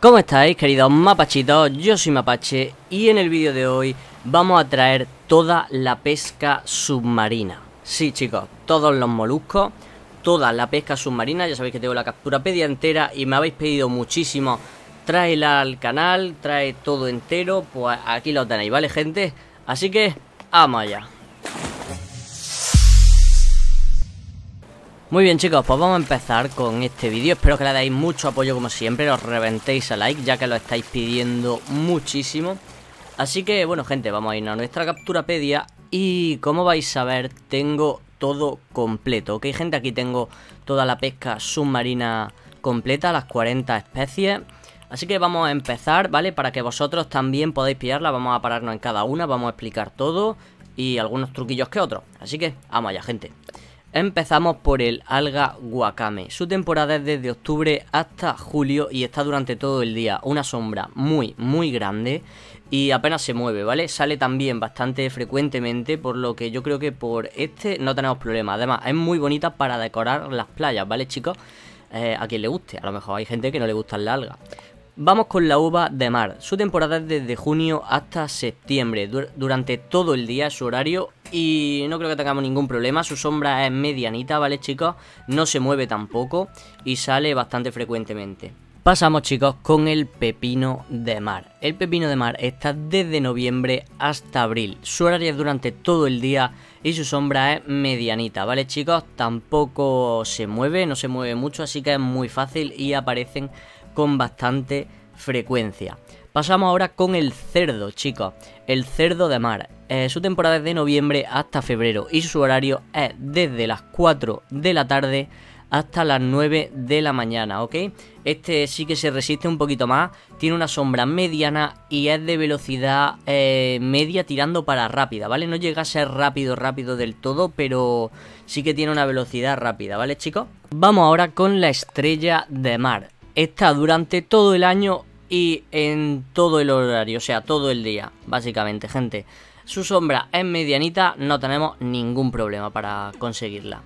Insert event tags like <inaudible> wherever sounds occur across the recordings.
¿Cómo estáis queridos mapachitos? Yo soy mapache y en el vídeo de hoy vamos a traer toda la pesca submarina. Sí chicos, todos los moluscos, toda la pesca submarina, ya sabéis que tengo la captura pedia entera y me habéis pedido muchísimo, tráela al canal, trae todo entero, pues aquí lo tenéis, ¿vale gente? Así que, vamos allá. Muy bien chicos, pues vamos a empezar con este vídeo, espero que le deis mucho apoyo como siempre, os reventéis a like ya que lo estáis pidiendo muchísimo. Así que bueno gente, vamos a ir a nuestra capturapedia y como vais a ver tengo todo completo, ok gente, aquí tengo toda la pesca submarina completa, las 40 especies... Así que vamos a empezar, ¿vale? Para que vosotros también podáis pillarla, vamos a pararnos en cada una, vamos a explicar todo y algunos truquillos que otros. Así que, vamos allá, gente. Empezamos por el alga wakame. Su temporada es desde octubre hasta julio y está durante todo el día. Una sombra muy, muy grande y apenas se mueve, ¿vale? Sale también bastante frecuentemente, por lo que yo creo que por este no tenemos problema. Además, es muy bonita para decorar las playas, ¿vale, chicos? Eh, a quien le guste. A lo mejor hay gente que no le gusta la alga Vamos con la uva de mar. Su temporada es desde junio hasta septiembre. durante todo el día su horario y no creo que tengamos ningún problema. Su sombra es medianita, ¿vale, chicos? No se mueve tampoco y sale bastante frecuentemente. Pasamos chicos con el pepino de mar. El pepino de mar está desde noviembre hasta abril. Su horario es durante todo el día y su sombra es medianita, ¿vale chicos? Tampoco se mueve, no se mueve mucho, así que es muy fácil y aparecen con bastante frecuencia. Pasamos ahora con el cerdo, chicos. El cerdo de mar. Eh, su temporada es de noviembre hasta febrero y su horario es desde las 4 de la tarde hasta las 9 de la mañana, ¿ok? Este sí que se resiste un poquito más, tiene una sombra mediana y es de velocidad eh, media tirando para rápida, ¿vale? No llega a ser rápido, rápido del todo, pero sí que tiene una velocidad rápida, ¿vale chicos? Vamos ahora con la estrella de mar. Está durante todo el año y en todo el horario, o sea, todo el día, básicamente, gente. Su sombra en medianita, no tenemos ningún problema para conseguirla.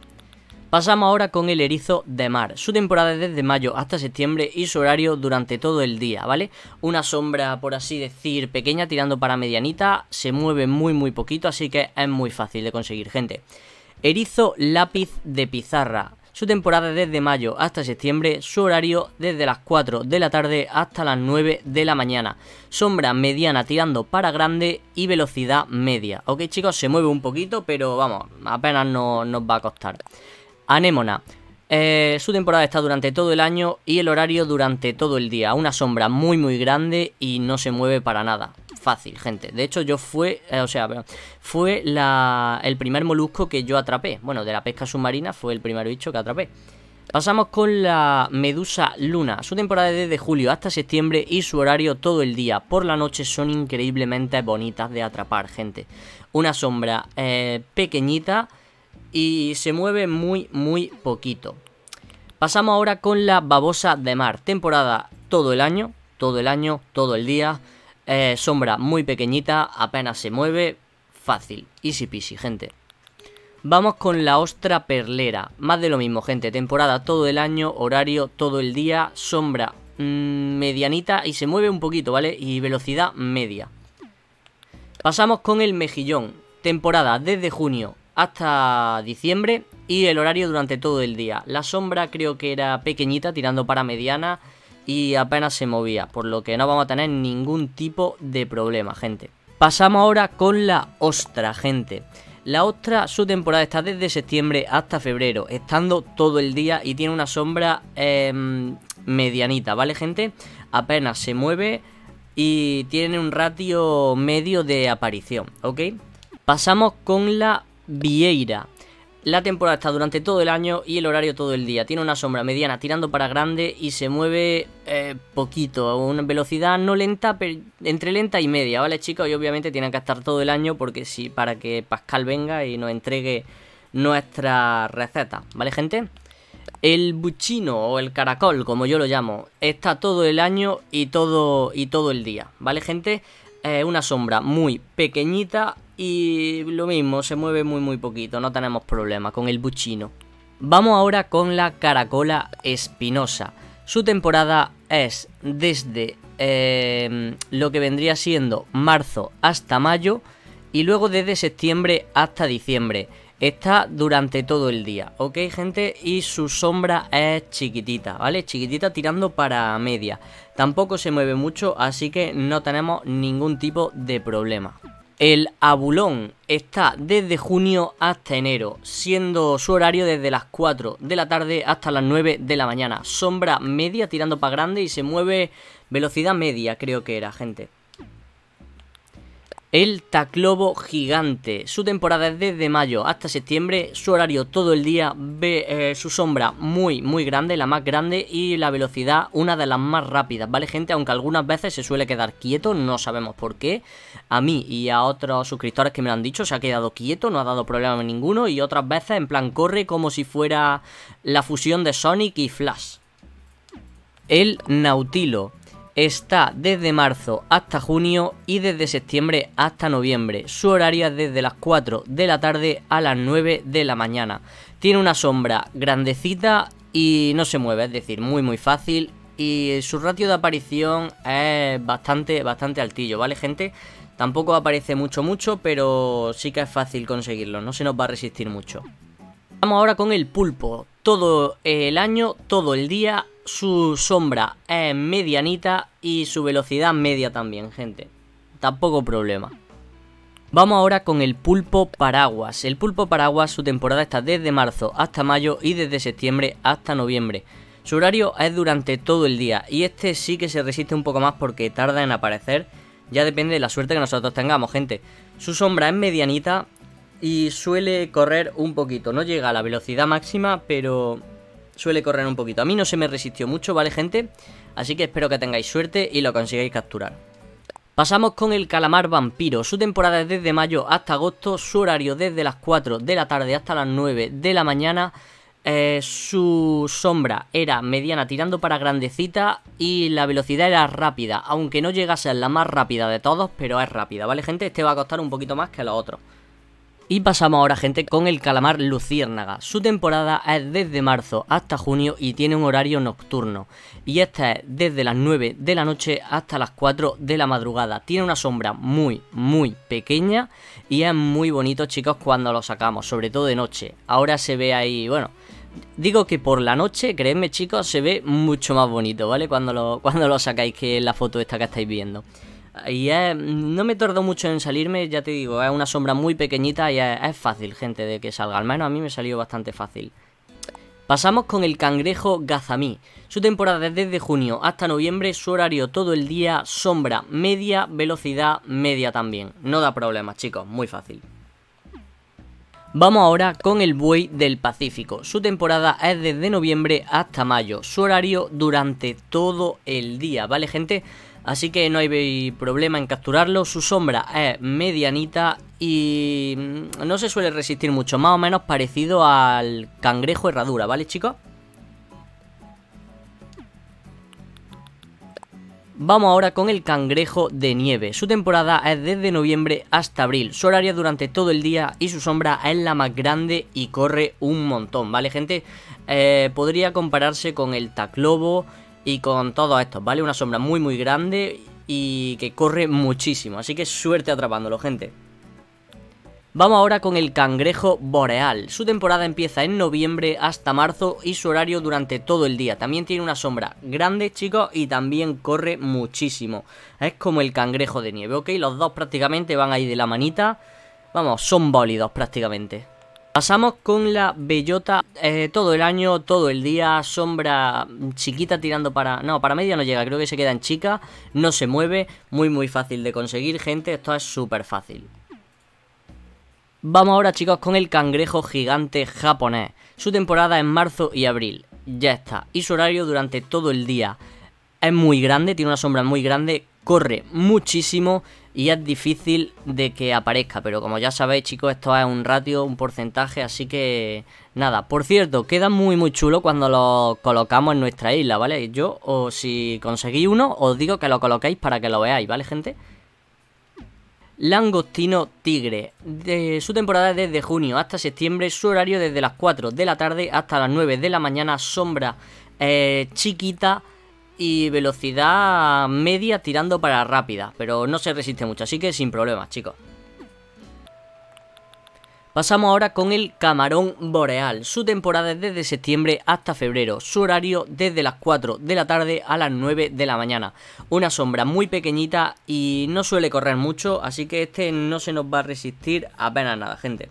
Pasamos ahora con el erizo de mar. Su temporada es desde mayo hasta septiembre y su horario durante todo el día, ¿vale? Una sombra, por así decir, pequeña tirando para medianita, se mueve muy muy poquito, así que es muy fácil de conseguir, gente. Erizo lápiz de pizarra su temporada desde mayo hasta septiembre, su horario desde las 4 de la tarde hasta las 9 de la mañana, sombra mediana tirando para grande y velocidad media. Ok chicos, se mueve un poquito, pero vamos, apenas no, nos va a costar. Anémona. Eh, su temporada está durante todo el año y el horario durante todo el día. Una sombra muy muy grande y no se mueve para nada fácil, gente. De hecho, yo fue, eh, o sea, fue la, el primer molusco que yo atrapé. Bueno, de la pesca submarina fue el primer bicho que atrapé. Pasamos con la medusa luna. Su temporada es desde julio hasta septiembre y su horario todo el día. Por la noche son increíblemente bonitas de atrapar, gente. Una sombra eh, pequeñita y se mueve muy, muy poquito. Pasamos ahora con la babosa de mar. Temporada todo el año, todo el año, todo el día. Eh, sombra muy pequeñita, apenas se mueve, fácil, easy peasy, gente. Vamos con la ostra perlera, más de lo mismo, gente, temporada todo el año, horario todo el día, sombra mm, medianita y se mueve un poquito, ¿vale? Y velocidad media. Pasamos con el mejillón, temporada desde junio hasta diciembre y el horario durante todo el día. La sombra creo que era pequeñita, tirando para mediana, y apenas se movía, por lo que no vamos a tener ningún tipo de problema, gente. Pasamos ahora con la ostra, gente. La ostra, su temporada está desde septiembre hasta febrero, estando todo el día y tiene una sombra em, medianita, ¿vale, gente? Apenas se mueve y tiene un ratio medio de aparición, ¿ok? Pasamos con la vieira. La temporada está durante todo el año y el horario todo el día. Tiene una sombra mediana tirando para grande y se mueve eh, poquito, a una velocidad no lenta, pero entre lenta y media, ¿vale chicos? Y obviamente tienen que estar todo el año porque si, para que Pascal venga y nos entregue nuestra receta, ¿vale gente? El buchino o el caracol, como yo lo llamo, está todo el año y todo, y todo el día, ¿vale gente? una sombra muy pequeñita y lo mismo, se mueve muy muy poquito, no tenemos problema con el buchino. Vamos ahora con la caracola espinosa. Su temporada es desde em, lo que vendría siendo marzo hasta mayo y luego desde septiembre hasta diciembre. Está durante todo el día, ¿ok gente? Y su sombra es chiquitita, ¿vale? Chiquitita tirando para media. Tampoco se mueve mucho, así que no tenemos ningún tipo de problema. El abulón está desde junio hasta enero, siendo su horario desde las 4 de la tarde hasta las 9 de la mañana. Sombra media tirando para grande y se mueve velocidad media, creo que era, gente. El Taclobo Gigante. Su temporada es desde mayo hasta septiembre. Su horario todo el día. Ve eh, su sombra muy, muy grande, la más grande. Y la velocidad, una de las más rápidas, ¿vale, gente? Aunque algunas veces se suele quedar quieto, no sabemos por qué. A mí y a otros suscriptores que me lo han dicho, se ha quedado quieto, no ha dado problema ninguno. Y otras veces, en plan, corre como si fuera la fusión de Sonic y Flash. El Nautilo. Está desde marzo hasta junio y desde septiembre hasta noviembre. Su horario es desde las 4 de la tarde a las 9 de la mañana. Tiene una sombra grandecita y no se mueve, es decir, muy muy fácil. Y su ratio de aparición es bastante, bastante altillo, ¿vale, gente? Tampoco aparece mucho mucho, pero sí que es fácil conseguirlo, no se nos va a resistir mucho. Vamos ahora con el pulpo. Todo el año, todo el día, su sombra es medianita y su velocidad media también, gente. Tampoco problema. Vamos ahora con el pulpo paraguas. El pulpo paraguas su temporada está desde marzo hasta mayo y desde septiembre hasta noviembre. Su horario es durante todo el día y este sí que se resiste un poco más porque tarda en aparecer. Ya depende de la suerte que nosotros tengamos, gente. Su sombra es medianita y suele correr un poquito. No llega a la velocidad máxima, pero suele correr un poquito. A mí no se me resistió mucho, ¿vale, gente? Así que espero que tengáis suerte y lo consigáis capturar. Pasamos con el calamar vampiro. Su temporada es desde mayo hasta agosto, su horario desde las 4 de la tarde hasta las 9 de la mañana. Eh, su sombra era mediana tirando para grandecita y la velocidad era rápida, aunque no llegase a ser la más rápida de todos, pero es rápida, ¿vale gente? Este va a costar un poquito más que los otros. Y pasamos ahora gente con el calamar luciérnaga. Su temporada es desde marzo hasta junio y tiene un horario nocturno. Y esta es desde las 9 de la noche hasta las 4 de la madrugada. Tiene una sombra muy, muy pequeña y es muy bonito chicos cuando lo sacamos, sobre todo de noche. Ahora se ve ahí, bueno, Digo que por la noche, creedme chicos, se ve mucho más bonito, ¿vale? Cuando lo, <laughs> cuando lo sacáis que la foto esta que estáis viendo. Y no me tardó mucho en salirme, ya te digo, es una sombra muy pequeñita y es, fácil, gente, de que salga. Al menos a mí me salió bastante fácil. Pasamos con el cangrejo gazamí. Su temporada es desde junio hasta noviembre, su horario todo el día, sombra media, velocidad media también. No da problemas, chicos, muy fácil. Vamos ahora con el buey del Pacífico. Su temporada es desde noviembre hasta mayo. Su horario durante todo el día, ¿vale gente? Así que no hay problema en capturarlo. Su sombra es medianita y mm, no se suele resistir mucho. Más o menos parecido al cangrejo herradura, ¿vale chicos? Vamos ahora con el cangrejo de nieve. Su temporada es desde noviembre hasta abril. Su horario durante todo el día y su sombra es la más grande y corre un montón, ¿vale, gente? Eh, podría compararse con el taclobo y con todos estos, ¿vale? Una sombra muy muy grande y que corre muchísimo, así que suerte atrapándolo, gente. Vamos ahora con el cangrejo boreal. Su temporada empieza en noviembre hasta marzo y su horario durante todo el día. También tiene una sombra grande, chicos, y también corre muchísimo. Es como el cangrejo de nieve, ¿ok? Los dos prácticamente van ahí de la manita. Vamos, son bólidos prácticamente. Pasamos con la bellota eh, todo el año, todo el día, sombra chiquita tirando para... No, para media no llega, creo que se queda en chica, no se mueve, muy muy fácil de conseguir, gente, esto es súper fácil. Vamos ahora chicos con el cangrejo gigante japonés. Su temporada es marzo y abril, ya está. Y su horario durante todo el día. Es muy grande, tiene una sombra muy grande, corre muchísimo y es difícil de que aparezca, pero como ya sabéis chicos, esto es un ratio, un porcentaje, así que nada. Por cierto, queda muy muy chulo cuando lo colocamos en nuestra isla, ¿vale? Yo, o si conseguí uno, os digo que lo coloquéis para que lo veáis, ¿vale gente? Langostino Tigre. De su temporada es desde junio hasta septiembre, su horario desde las 4 de la tarde hasta las 9 de la mañana, sombra eh, chiquita y velocidad media tirando para rápida, pero no se resiste mucho, así que sin problemas, chicos. Pasamos ahora con el camarón boreal. Su temporada es desde septiembre hasta febrero. Su horario desde las 4 de la tarde a las 9 de la mañana. Una sombra muy pequeñita y no suele correr mucho, así que este no se nos va a resistir apenas nada, gente.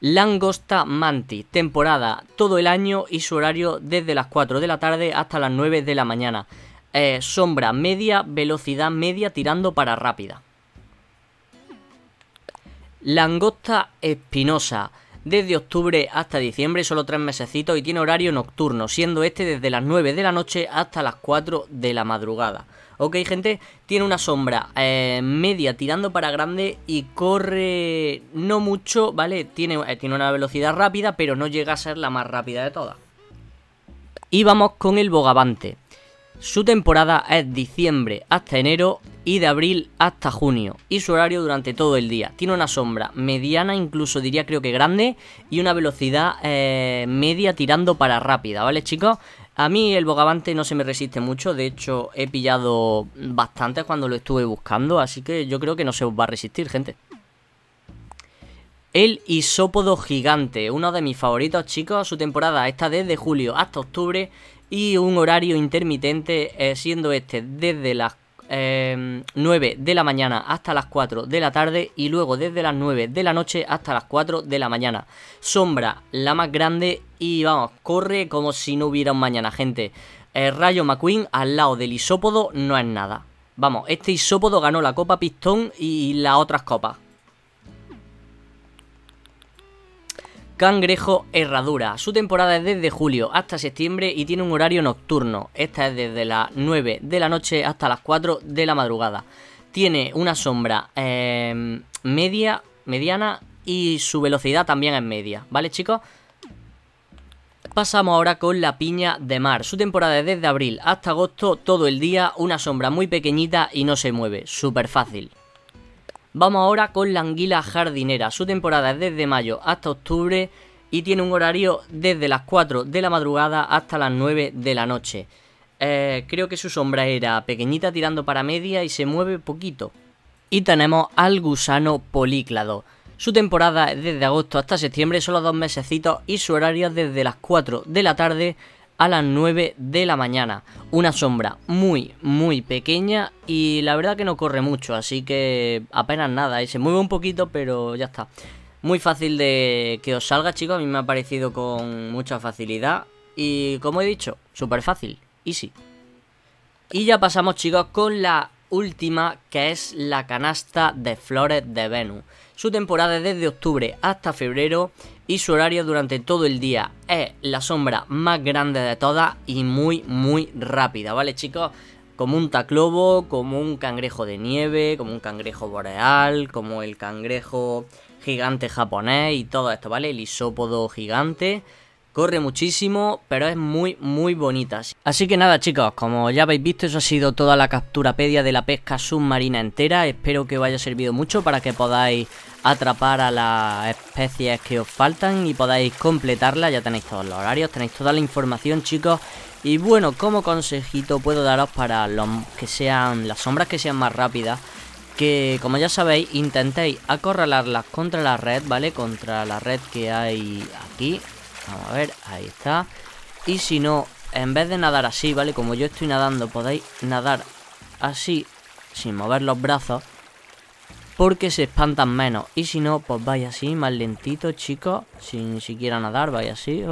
Langosta Manti, temporada todo el año y su horario desde las 4 de la tarde hasta las 9 de la mañana. Eh, sombra media, velocidad media tirando para rápida. Langosta espinosa, desde octubre hasta diciembre, solo tres mesecitos y tiene horario nocturno, siendo este desde las 9 de la noche hasta las 4 de la madrugada. Ok, gente, tiene una sombra eh, media tirando para grande y corre no mucho, ¿vale? Tiene, eh, tiene una velocidad rápida, pero no llega a ser la más rápida de todas. Y vamos con el Bogavante. Su temporada es diciembre hasta enero y de abril hasta junio y su horario durante todo el día. Tiene una sombra mediana, incluso diría creo que grande y una velocidad eh, media tirando para rápida, ¿vale chicos? A mí el bogavante no se me resiste mucho, de hecho he pillado bastante cuando lo estuve buscando, así que yo creo que no se os va a resistir, gente. El isópodo gigante, uno de mis favoritos chicos, su temporada está desde julio hasta octubre y un horario intermitente eh, siendo este desde las 9 em, de la mañana hasta las 4 de la tarde y luego desde las 9 de la noche hasta las 4 de la mañana. Sombra, la más grande y vamos, corre como si no hubiera un mañana, gente. Rayo McQueen al lado del isópodo no es nada. Vamos, este isópodo ganó la Copa Pistón y las otras copas. Cangrejo Herradura. Su temporada es desde julio hasta septiembre y tiene un horario nocturno. Esta es desde las 9 de la noche hasta las 4 de la madrugada. Tiene una sombra em, media, mediana y su velocidad también es media, ¿vale chicos? Pasamos ahora con la piña de mar. Su temporada es desde abril hasta agosto, todo el día, una sombra muy pequeñita y no se mueve. Súper fácil. Vamos ahora con la anguila jardinera. Su temporada es desde mayo hasta octubre y tiene un horario desde las 4 de la madrugada hasta las 9 de la noche. Eh, creo que su sombra era pequeñita tirando para media y se mueve poquito. Y tenemos al gusano políclado. Su temporada es desde agosto hasta septiembre, solo dos mesecitos y su horario es desde las 4 de la tarde a las 9 de la mañana. Una sombra muy, muy pequeña y la verdad que no corre mucho, así que apenas nada. Y se mueve un poquito, pero ya está. Muy fácil de que os salga, chicos. A mí me ha parecido con mucha facilidad. Y como he dicho, súper fácil. Easy. Y ya pasamos, chicos, con la última, que es la canasta de flores de Venus. Su temporada es desde octubre hasta febrero y su horario durante todo el día es la sombra más grande de todas y muy muy rápida, ¿vale chicos? Como un taclobo, como un cangrejo de nieve, como un cangrejo boreal, como el cangrejo gigante japonés y todo esto, ¿vale? El isópodo gigante. Corre muchísimo, pero es muy, muy bonita. Así que nada, chicos, como ya habéis visto, eso ha sido toda la captura capturapedia de la pesca submarina entera. Espero que os haya servido mucho para que podáis atrapar a las especies que os faltan y podáis completarla. Ya tenéis todos los horarios, tenéis toda la información, chicos. Y bueno, como consejito puedo daros para los que sean las sombras que sean más rápidas, que como ya sabéis, intentéis acorralarlas contra la red, ¿vale? Contra la red que hay aquí. Vamos a ver, ahí está. Y si no, en vez de nadar así, ¿vale? Como yo estoy nadando, podéis nadar así, sin mover los brazos porque se espantan menos. Y si no, pues vaya así, más lentito, chicos, sin siquiera nadar, vaya así,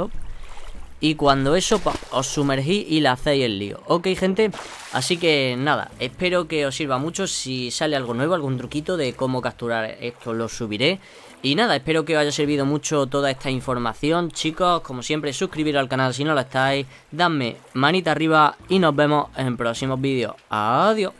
Y cuando eso, pues, os sumergí y le hacéis el lío. Ok, gente, así que nada, espero que os sirva mucho. Si sale algo nuevo, algún truquito de cómo capturar esto, lo subiré. Y nada, espero que os haya servido mucho toda esta información. Chicos, como siempre, suscribiros al canal si no lo estáis. Dadme manita arriba y nos vemos en próximos vídeos. Adiós.